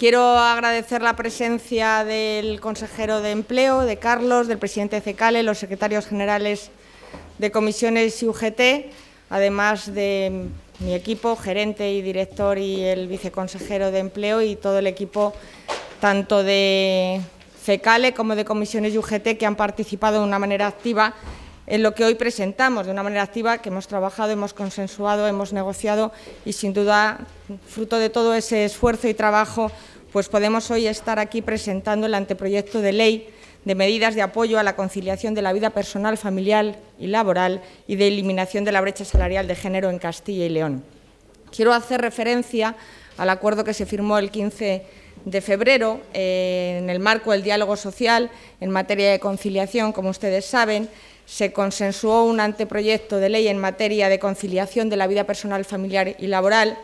Quiero agradecer la presencia del consejero de Empleo, de Carlos, del presidente de CECALE, los secretarios generales de comisiones y UGT, además de mi equipo, gerente y director y el viceconsejero de Empleo y todo el equipo tanto de CECALE como de comisiones y UGT que han participado de una manera activa en lo que hoy presentamos, de una manera activa que hemos trabajado, hemos consensuado, hemos negociado y sin duda, fruto de todo ese esfuerzo y trabajo, pues podemos hoy estar aquí presentando el anteproyecto de ley de medidas de apoyo a la conciliación de la vida personal, familiar y laboral y de eliminación de la brecha salarial de género en Castilla y León. Quiero hacer referencia al acuerdo que se firmó el 15 de febrero eh, en el marco del diálogo social en materia de conciliación, como ustedes saben, se consensuó un anteproyecto de ley en materia de conciliación de la vida personal, familiar y laboral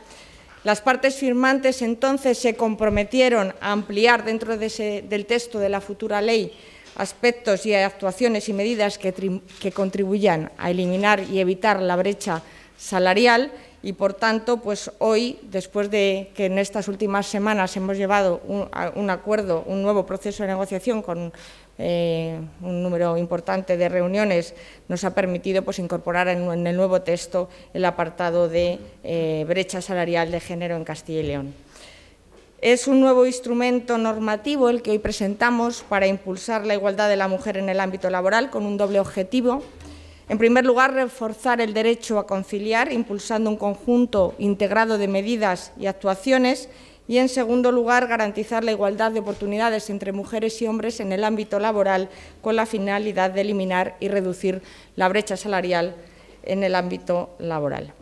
las partes firmantes entonces se comprometieron a ampliar dentro del texto de la futura ley aspectos y actuaciones y medidas que, que contribuyan a eliminar y evitar la brecha salarial y por tanto, pues hoy, después de que en estas últimas semanas hemos llevado un, acuerdo, un nuevo proceso de negociación con eh, un número importante de reuniones, nos ha permitido pues, incorporar en, el nuevo texto el apartado de eh, brecha salarial de género en Castilla y León. Es un nuevo instrumento normativo el que hoy presentamos para impulsar la igualdad de la mujer en el ámbito laboral con un doble objetivo, en primer lugar, reforzar el derecho a conciliar, impulsando un conjunto integrado de medidas y actuaciones. Y, en segundo lugar, garantizar la igualdad de oportunidades entre mujeres y hombres en el ámbito laboral con la finalidad de eliminar y reducir la brecha salarial en el ámbito laboral.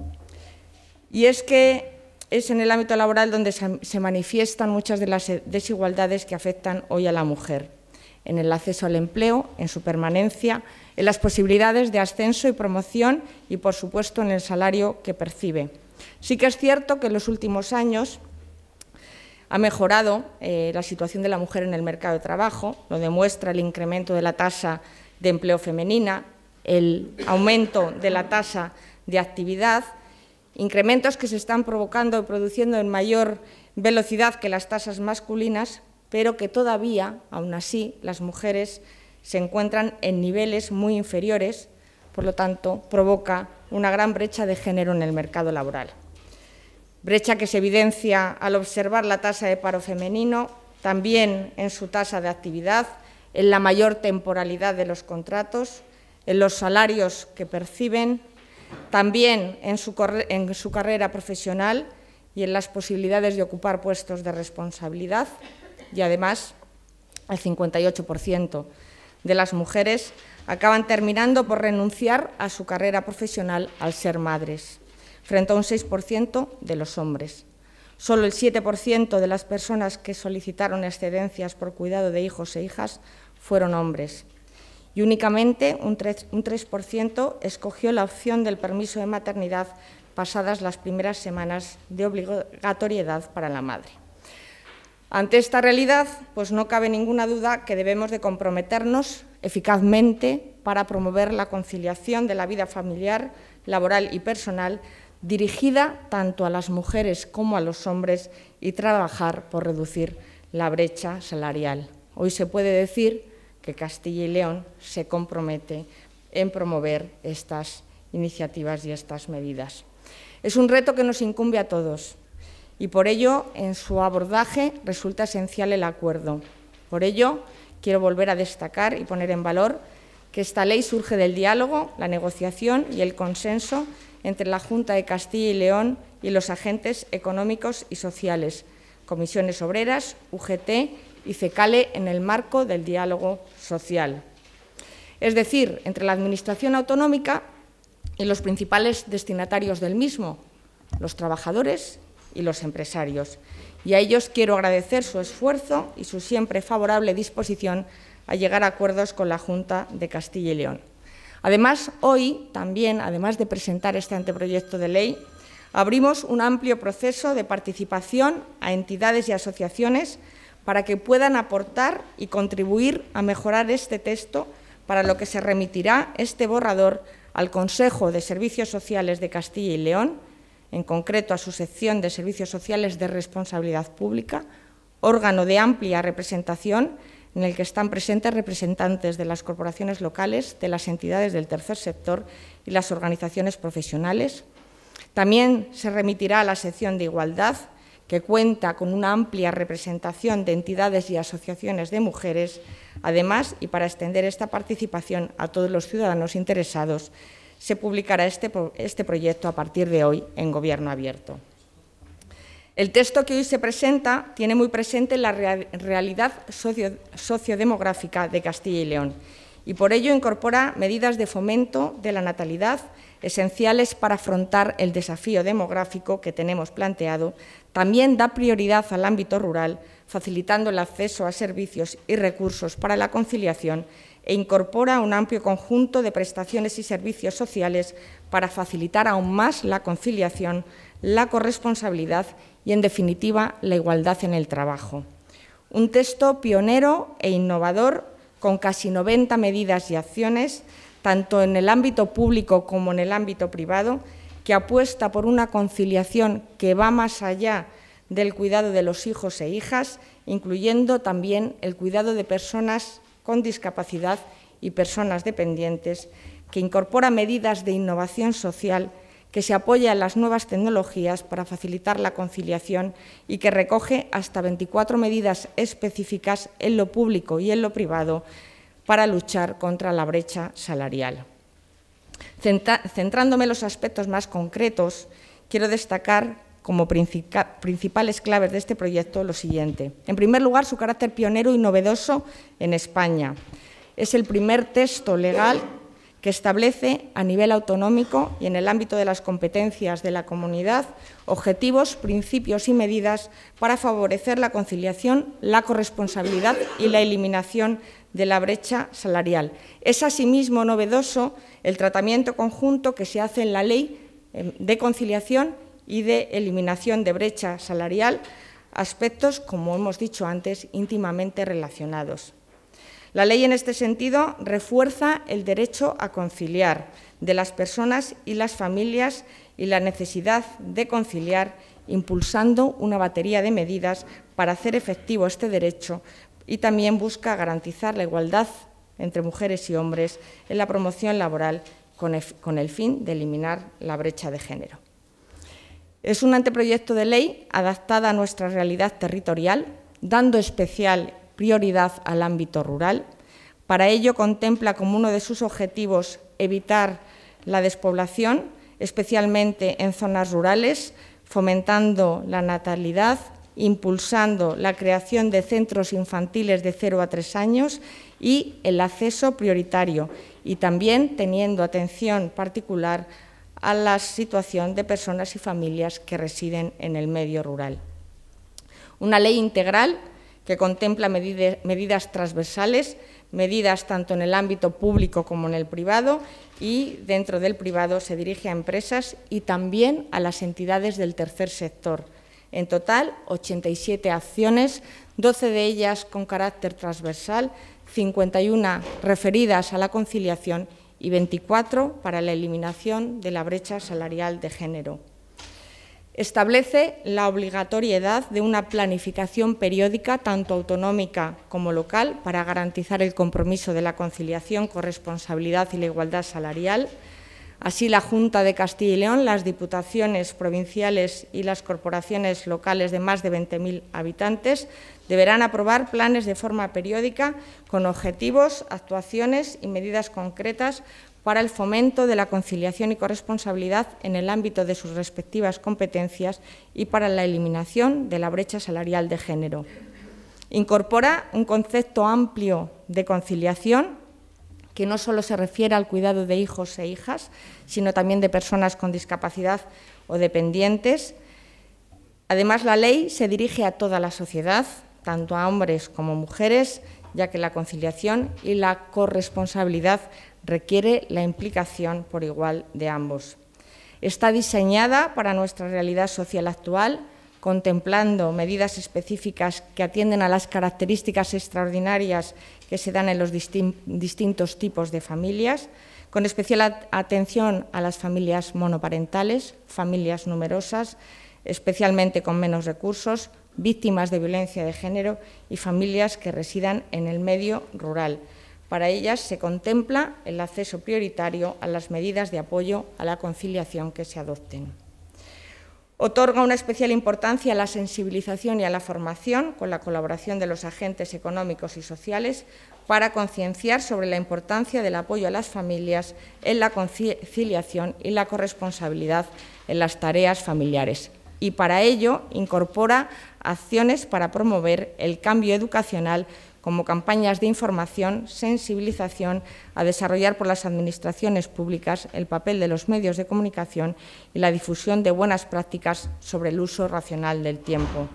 Y es que es en el ámbito laboral donde se, manifiestan muchas de las desigualdades que afectan hoy a la mujer en el acceso al empleo, en su permanencia, en las posibilidades de ascenso y promoción y, por supuesto, en el salario que percibe. Sí que es cierto que en los últimos años ha mejorado eh, la situación de la mujer en el mercado de trabajo, lo demuestra el incremento de la tasa de empleo femenina, el aumento de la tasa de actividad, incrementos que se están provocando y produciendo en mayor velocidad que las tasas masculinas, pero que todavía, aún así, las mujeres se encuentran en niveles muy inferiores, por lo tanto, provoca una gran brecha de género en el mercado laboral. Brecha que se evidencia al observar la tasa de paro femenino, también en su tasa de actividad, en la mayor temporalidad de los contratos, en los salarios que perciben, también en su, en su carrera profesional y en las posibilidades de ocupar puestos de responsabilidad y además el 58% de las mujeres acaban terminando por renunciar a su carrera profesional al ser madres, frente a un 6% de los hombres. Solo el 7% de las personas que solicitaron excedencias por cuidado de hijos e hijas fueron hombres. Y únicamente un 3%, escogió la opción del permiso de maternidad pasadas las primeras semanas de obligatoriedad para la madre. Ante esta realidad, pues no cabe ninguna duda que debemos de comprometernos eficazmente para promover la conciliación de la vida familiar, laboral y personal dirigida tanto a las mujeres como a los hombres y trabajar por reducir la brecha salarial. Hoy se puede decir que Castilla y León se compromete en promover estas iniciativas y estas medidas. Es un reto que nos incumbe a todos, y por ello en su abordaje resulta esencial el acuerdo. Por ello, quiero volver a destacar y poner en valor que esta ley surge del diálogo, la negociación y el consenso entre la Junta de Castilla y León y los agentes económicos y sociales, comisiones obreras, UGT y CECALE en el marco del diálogo social. Es decir, entre la Administración autonómica y los principales destinatarios del mismo, los trabajadores y los empresarios. Y a ellos quiero agradecer su esfuerzo y su siempre favorable disposición a llegar a acuerdos con la Junta de Castilla y León. Además, hoy también, además de presentar este anteproyecto de ley, abrimos un amplio proceso de participación a entidades y asociaciones para que puedan aportar y contribuir a mejorar este texto, para lo que se remitirá este borrador al Consejo de Servicios Sociales de Castilla y León en concreto a su sección de Servicios Sociales de Responsabilidad Pública, órgano de amplia representación en el que están presentes representantes de las corporaciones locales, de las entidades del tercer sector y las organizaciones profesionales. También se remitirá a la sección de Igualdad, que cuenta con una amplia representación de entidades y asociaciones de mujeres, además, y para extender esta participación a todos los ciudadanos interesados se publicará este, este proyecto a partir de hoy en Gobierno Abierto. El texto que hoy se presenta tiene muy presente la realidad socio, sociodemográfica de Castilla y León y por ello incorpora medidas de fomento de la natalidad esenciales para afrontar el desafío demográfico que tenemos planteado. También da prioridad al ámbito rural, facilitando el acceso a servicios y recursos para la conciliación e incorpora un amplio conjunto de prestaciones y servicios sociales para facilitar aún más la conciliación, la corresponsabilidad y, en definitiva, la igualdad en el trabajo. Un texto pionero e innovador con casi 90 medidas y acciones, tanto en el ámbito público como en el ámbito privado, que apuesta por una conciliación que va más allá del cuidado de los hijos e hijas, incluyendo también el cuidado de personas con discapacidad y personas dependientes, que incorpora medidas de innovación social, que se apoya en las nuevas tecnologías para facilitar la conciliación y que recoge hasta 24 medidas específicas en lo público y en lo privado para luchar contra la brecha salarial. centrándome en los aspectos más concretos, quiero destacar como principales claves de este proyecto lo siguiente. En primer lugar, su carácter pionero y novedoso en España. Es el primer texto legal que establece a nivel autonómico y en el ámbito de las competencias de la comunidad objetivos, principios y medidas para favorecer la conciliación, la corresponsabilidad y la eliminación de la brecha salarial. Es asimismo novedoso el tratamiento conjunto que se hace en la ley em, de conciliación y de eliminación de brecha salarial, aspectos, como hemos dicho antes, íntimamente relacionados. La ley, en este sentido, refuerza el derecho a conciliar de las personas y las familias y la necesidad de conciliar, impulsando una batería de medidas para hacer efectivo este derecho y también busca garantizar la igualdad entre mujeres y hombres en la promoción laboral con el, fin de eliminar la brecha de género. Es un anteproyecto de ley adaptada a nuestra realidad territorial, dando especial prioridad al ámbito rural. Para ello contempla como uno de sus objetivos evitar la despoblación, especialmente en zonas rurales, fomentando la natalidad, impulsando la creación de centros infantiles de 0 a 3 años y el acceso prioritario, y también teniendo atención particular a la situación de personas y familias que residen en el medio rural. Una ley integral que contempla medidas transversales, medidas tanto en el ámbito público como en el privado y dentro del privado se dirige a empresas y también a las entidades del tercer sector. En total, 87 acciones, 12 de ellas con carácter transversal, 51 referidas a la conciliación y 24 para la eliminación de la brecha salarial de género. Establece la obligatoriedad de una planificación periódica, tanto autonómica como local, para garantizar el compromiso de la conciliación, corresponsabilidad y la igualdad salarial Así, la Junta de Castilla y León, las diputaciones provinciales y las corporaciones locales de más de 20.000 habitantes deberán aprobar planes de forma periódica con objetivos, actuaciones y medidas concretas para el fomento de la conciliación y corresponsabilidad en el ámbito de sus respectivas competencias y para la eliminación de la brecha salarial de género. Incorpora un concepto amplio de conciliación que no solo se refiere al cuidado de hijos e hijas, sino también de personas con discapacidad o dependientes. Además, la ley se dirige a toda la sociedad, tanto a hombres como mujeres, ya que la conciliación y la corresponsabilidad requiere la implicación por igual de ambos. Está diseñada para nuestra realidad social actual, contemplando medidas específicas que atienden a las características extraordinarias que se dan en los distintos tipos de familias, con especial atención a las familias monoparentales, familias numerosas, especialmente con menos recursos, víctimas de violencia de género y familias que residan en el medio rural. Para ellas se contempla el acceso prioritario a las medidas de apoyo a la conciliación que se adopten. Otorga una especial importancia a la sensibilización y a la formación, con la colaboración de los agentes económicos y sociales, para concienciar sobre la importancia del apoyo a las familias en la conciliación y la corresponsabilidad en las tareas familiares. Y para ello incorpora acciones para promover el cambio educacional como campañas de información, sensibilización, a desarrollar por las administraciones públicas el papel de los medios de comunicación y la difusión de buenas prácticas sobre el uso racional del tiempo.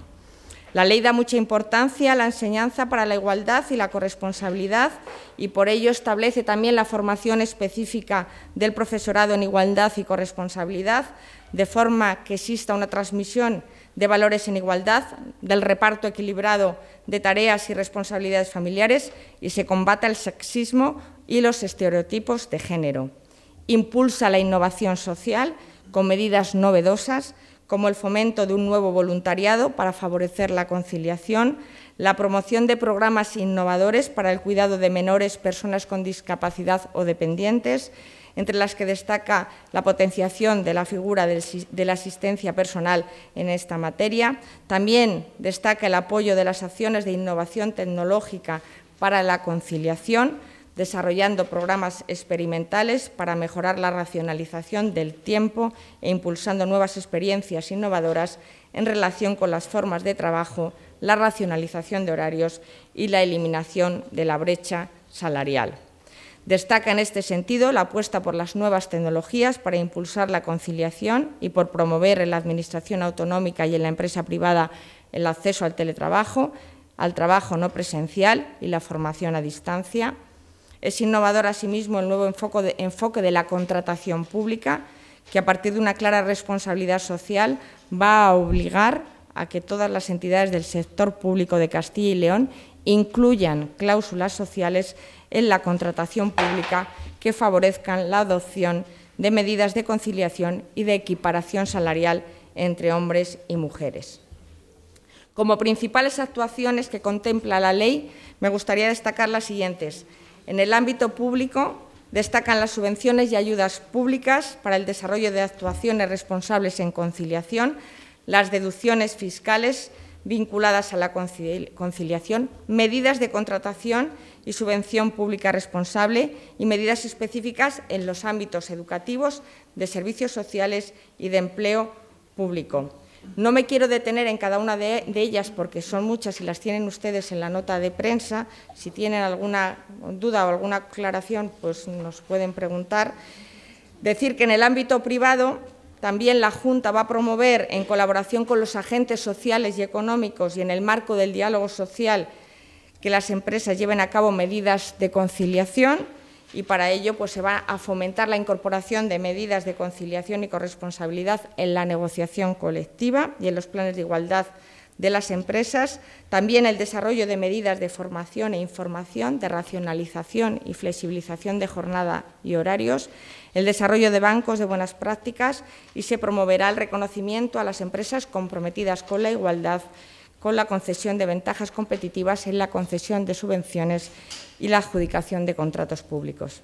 La ley da mucha importancia a la enseñanza para la igualdad y la corresponsabilidad y por ello establece también la formación específica del profesorado en igualdad y corresponsabilidad, de forma que exista una transmisión de valores en igualdad, del reparto equilibrado de tareas y responsabilidades familiares y se combata el sexismo y los estereotipos de género. Impulsa la innovación social con medidas novedosas como el fomento de un nuevo voluntariado para favorecer la conciliación, la promoción de programas innovadores para el cuidado de menores, personas con discapacidad o dependientes, entre las que destaca la potenciación de la figura de la asistencia personal en esta materia. También destaca el apoyo de las acciones de innovación tecnológica para la conciliación, desarrollando programas experimentales para mejorar la racionalización del tiempo e impulsando nuevas experiencias innovadoras en relación con las formas de trabajo, la racionalización de horarios y la eliminación de la brecha salarial. Destaca en este sentido la apuesta por las nuevas tecnologías para impulsar la conciliación y por promover en la Administración autonómica y en la empresa privada el acceso al teletrabajo, al trabajo no presencial y la formación a distancia. Es innovador asimismo el nuevo enfoque de, la contratación pública, que a partir de una clara responsabilidad social va a obligar a que todas las entidades del sector público de Castilla y León incluyan cláusulas sociales en la contratación pública que favorezcan la adopción de medidas de conciliación y de equiparación salarial entre hombres y mujeres. Como principales actuaciones que contempla la ley, me gustaría destacar las siguientes. En el ámbito público, destacan las subvenciones y ayudas públicas para el desarrollo de actuaciones responsables en conciliación, las deducciones fiscales vinculadas a la conciliación, medidas de contratación y subvención pública responsable y medidas específicas en los ámbitos educativos, de servicios sociales y de empleo público. No me quiero detener en cada una de, ellas porque son muchas y las tienen ustedes en la nota de prensa. Si tienen alguna duda o alguna aclaración, pues nos pueden preguntar. Decir que en el ámbito privado también la Junta va a promover, en colaboración con los agentes sociales y económicos y en el marco del diálogo social que las empresas lleven a cabo medidas de conciliación y para ello pues, se va a fomentar la incorporación de medidas de conciliación y corresponsabilidad en la negociación colectiva y en los planes de igualdad de las empresas, también el desarrollo de medidas de formación e información, de racionalización y flexibilización de jornada y horarios, el desarrollo de bancos de buenas prácticas y se promoverá el reconocimiento a las empresas comprometidas con la igualdad con la concesión de ventajas competitivas en la concesión de subvenciones y la adjudicación de contratos públicos.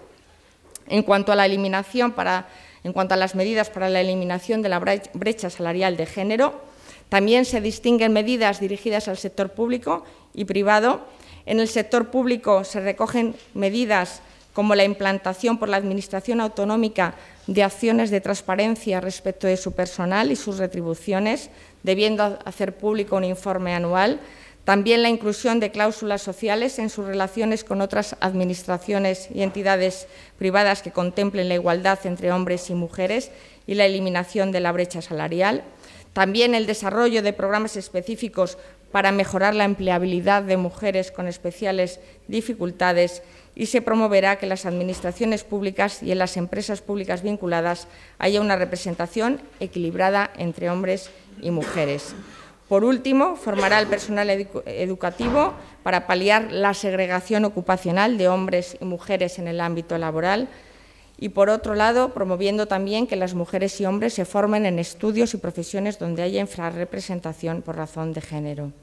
En cuanto a la eliminación para, en cuanto a las medidas para la eliminación de la brecha salarial de género, también se distinguen medidas dirigidas al sector público y privado. En el sector público se recogen medidas como la implantación por la Administración Autonómica de acciones de transparencia respecto de su personal y sus retribuciones, debiendo hacer público un informe anual, también la inclusión de cláusulas sociales en sus relaciones con otras administraciones y entidades privadas que contemplen la igualdad entre hombres y mujeres y la eliminación de la brecha salarial. También el desarrollo de programas específicos para mejorar la empleabilidad de mujeres con especiales dificultades y se promoverá que en las administraciones públicas y en las empresas públicas vinculadas haya una representación equilibrada entre hombres y mujeres. Por último, formará el personal educativo para paliar la segregación ocupacional de hombres y mujeres en el ámbito laboral y, por otro lado, promoviendo también que las mujeres y hombres se formen en estudios y profesiones donde haya infrarrepresentación por razón de género.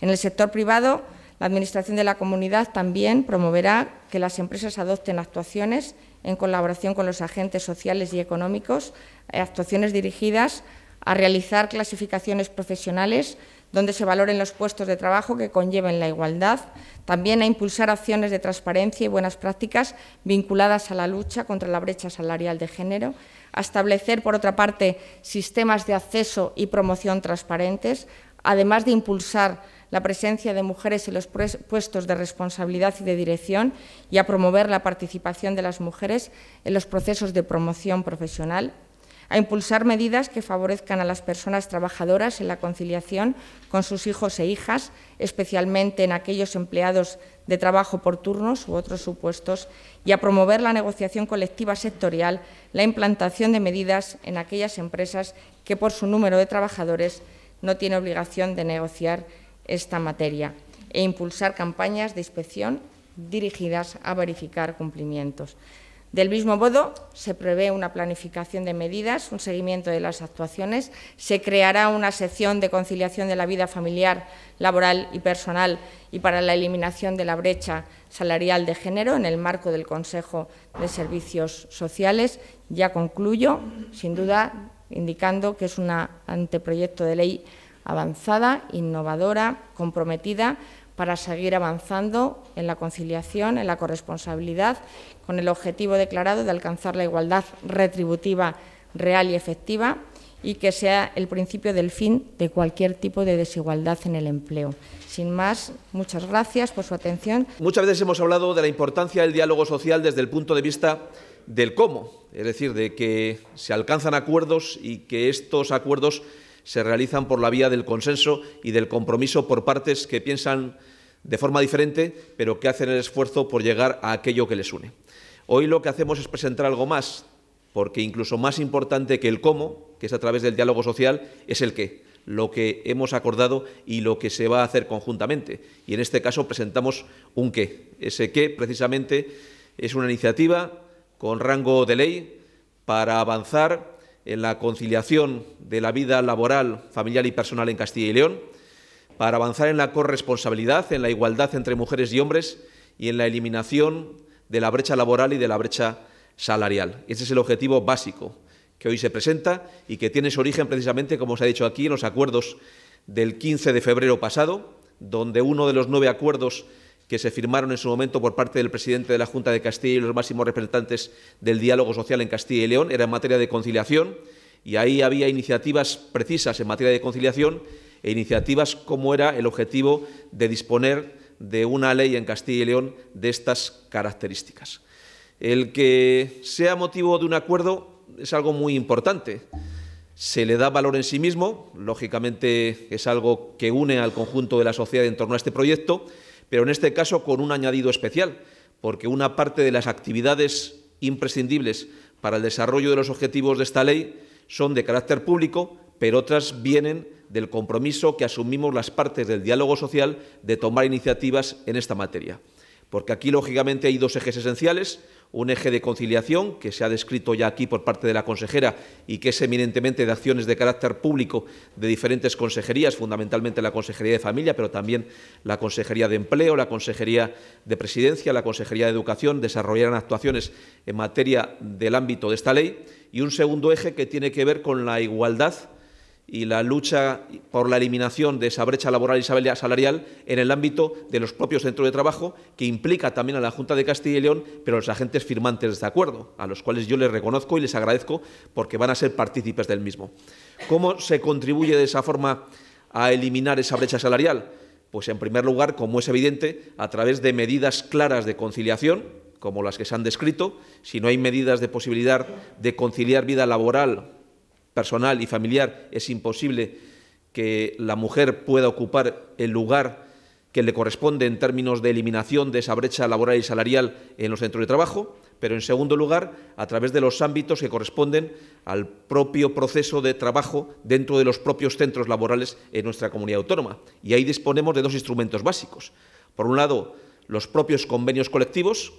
En el sector privado, la Administración de la comunidad también promoverá que las empresas adopten actuaciones en colaboración con los agentes sociales y económicos, eh, actuaciones dirigidas a realizar clasificaciones profesionales donde se valoren los puestos de trabajo que conlleven la igualdad, también a impulsar acciones de transparencia y buenas prácticas vinculadas a la lucha contra la brecha salarial de género, a establecer, por otra parte, sistemas de acceso y promoción transparentes, además de impulsar la presencia de mujeres en los puestos de responsabilidad y de dirección y a promover la participación de las mujeres en los procesos de promoción profesional, a impulsar medidas que favorezcan a las personas trabajadoras en la conciliación con sus hijos e hijas, especialmente en aquellos empleados de trabajo por turnos u otros supuestos, y a promover la negociación colectiva sectorial, la implantación de medidas en aquellas empresas que por su número de trabajadores no tiene obligación de negociar esta materia e impulsar campañas de inspección dirigidas a verificar cumplimientos. Del mismo modo, se prevé una planificación de medidas, un seguimiento de las actuaciones, se creará una sección de conciliación de la vida familiar, laboral y personal y para la eliminación de la brecha salarial de género en el marco del Consejo de Servicios Sociales. Ya concluyo, sin duda, indicando que es un anteproyecto de ley avanzada, innovadora, comprometida para seguir avanzando en la conciliación, en la corresponsabilidad, con el objetivo declarado de alcanzar la igualdad retributiva real y efectiva y que sea el principio del fin de cualquier tipo de desigualdad en el empleo. Sin más, muchas gracias por su atención. Muchas veces hemos hablado de la importancia del diálogo social desde el punto de vista del cómo, es decir, de que se alcanzan acuerdos y que estos acuerdos se realizan por la vía del consenso y del compromiso por partes que piensan de forma diferente, pero que hacen el esfuerzo por llegar a aquello que les une. Hoy lo que hacemos es presentar algo más, porque incluso más importante que el cómo, que es a través del diálogo social, es el qué, lo que hemos acordado y lo que se va a hacer conjuntamente. Y en este caso presentamos un qué. Ese qué, precisamente, es una iniciativa con rango de ley para avanzar en la conciliación de la vida laboral, familiar y personal en Castilla y León, para avanzar en la corresponsabilidad, en la igualdad entre mujeres y hombres y en la eliminación de la brecha laboral y de la brecha salarial. Ese es el objetivo básico que hoy se presenta y que tiene su origen precisamente, como se ha dicho aquí, en los acuerdos del 15 de febrero pasado, donde uno de los nueve acuerdos que se firmaron en su momento por parte del presidente de la Junta de Castilla y los máximos representantes del diálogo social en Castilla y León, era en materia de conciliación, y ahí había iniciativas precisas en materia de conciliación e iniciativas como era el objetivo de disponer de una ley en Castilla y León de estas características. El que sea motivo de un acuerdo es algo muy importante. Se le da valor en sí mismo, lógicamente es algo que une al conjunto de la sociedad en torno a este proyecto, pero en este caso con un añadido especial, porque una parte de las actividades imprescindibles para el desarrollo de los objetivos de esta ley son de carácter público, pero otras vienen del compromiso que asumimos las partes del diálogo social de tomar iniciativas en esta materia. Porque aquí, lógicamente, hay dos ejes esenciales un eje de conciliación que se ha descrito ya aquí por parte de la consejera y que es eminentemente de acciones de carácter público de diferentes consejerías, fundamentalmente la Consejería de Familia, pero también la Consejería de Empleo, la Consejería de Presidencia, la Consejería de Educación, desarrollarán actuaciones en materia del ámbito de esta ley. Y un segundo eje que tiene que ver con la igualdad y la lucha por la eliminación de esa brecha laboral y salarial en el ámbito de los propios centros de trabajo, que implica también a la Junta de Castilla y León, pero a los agentes firmantes de este acuerdo, a los cuales yo les reconozco y les agradezco porque van a ser partícipes del mismo. ¿Cómo se contribuye de esa forma a eliminar esa brecha salarial? Pues en primer lugar, como es evidente, a través de medidas claras de conciliación, como las que se han descrito, si no hay medidas de posibilidad de conciliar vida laboral personal y familiar es imposible que la mujer pueda ocupar el lugar que le corresponde en términos de eliminación de esa brecha laboral y salarial en los centros de trabajo, pero en segundo lugar, a través de los ámbitos que corresponden al propio proceso de trabajo dentro de los propios centros laborales en nuestra comunidad autónoma. Y ahí disponemos de dos instrumentos básicos. Por un lado, los propios convenios colectivos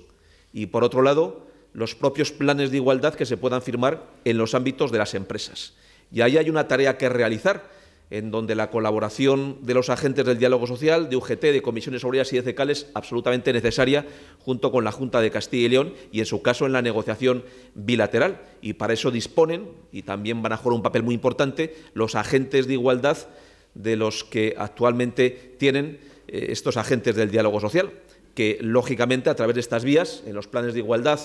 y, por otro lado, los propios planes de igualdad que se puedan firmar en los ámbitos de las empresas. Y ahí hay una tarea que realizar, en donde la colaboración de los agentes del diálogo social, de UGT, de comisiones obreras y de CECAL es absolutamente necesaria, junto con la Junta de Castilla y León y, en su caso, en la negociación bilateral. Y para eso disponen, y también van a jugar un papel muy importante, los agentes de igualdad de los que actualmente tienen eh, estos agentes del diálogo social, que, lógicamente, a través de estas vías, en los planes de igualdad,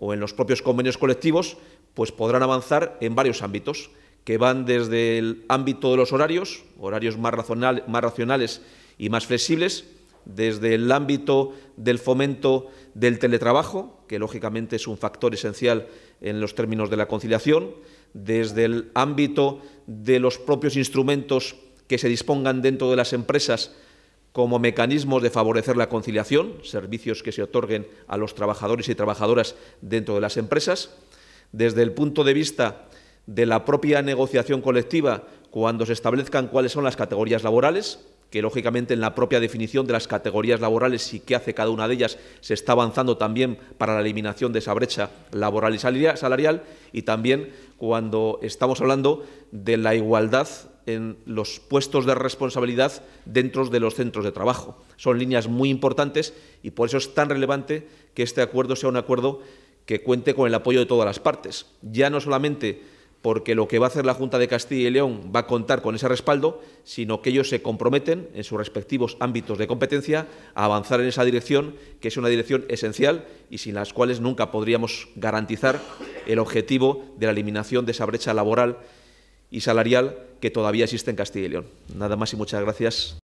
o en los propios convenios colectivos, pues podrán avanzar en varios ámbitos, que van desde el ámbito de los horarios, horarios más, racionales y más flexibles, desde el ámbito del fomento del teletrabajo, que lógicamente es un factor esencial en los términos de la conciliación, desde el ámbito de los propios instrumentos que se dispongan dentro de las empresas como mecanismos de favorecer la conciliación, servicios que se otorguen a los trabajadores y trabajadoras dentro de las empresas. Desde el punto de vista de la propia negociación colectiva, cuando se establezcan cuáles son las categorías laborales, que lógicamente en la propia definición de las categorías laborales y qué hace cada una de ellas se está avanzando también para la eliminación de esa brecha laboral y salarial, y también cuando estamos hablando de la igualdad en los puestos de responsabilidad dentro de los centros de trabajo. Son líneas muy importantes y por eso es tan relevante que este acuerdo sea un acuerdo que cuente con el apoyo de todas las partes. Ya no solamente porque lo que va a hacer la Junta de Castilla y León va a contar con ese respaldo, sino que ellos se comprometen en sus respectivos ámbitos de competencia a avanzar en esa dirección, que es una dirección esencial y sin las cuales nunca podríamos garantizar el objetivo de la eliminación de esa brecha laboral y salarial que todavía existe en Castilla y León. Nada más y muchas gracias.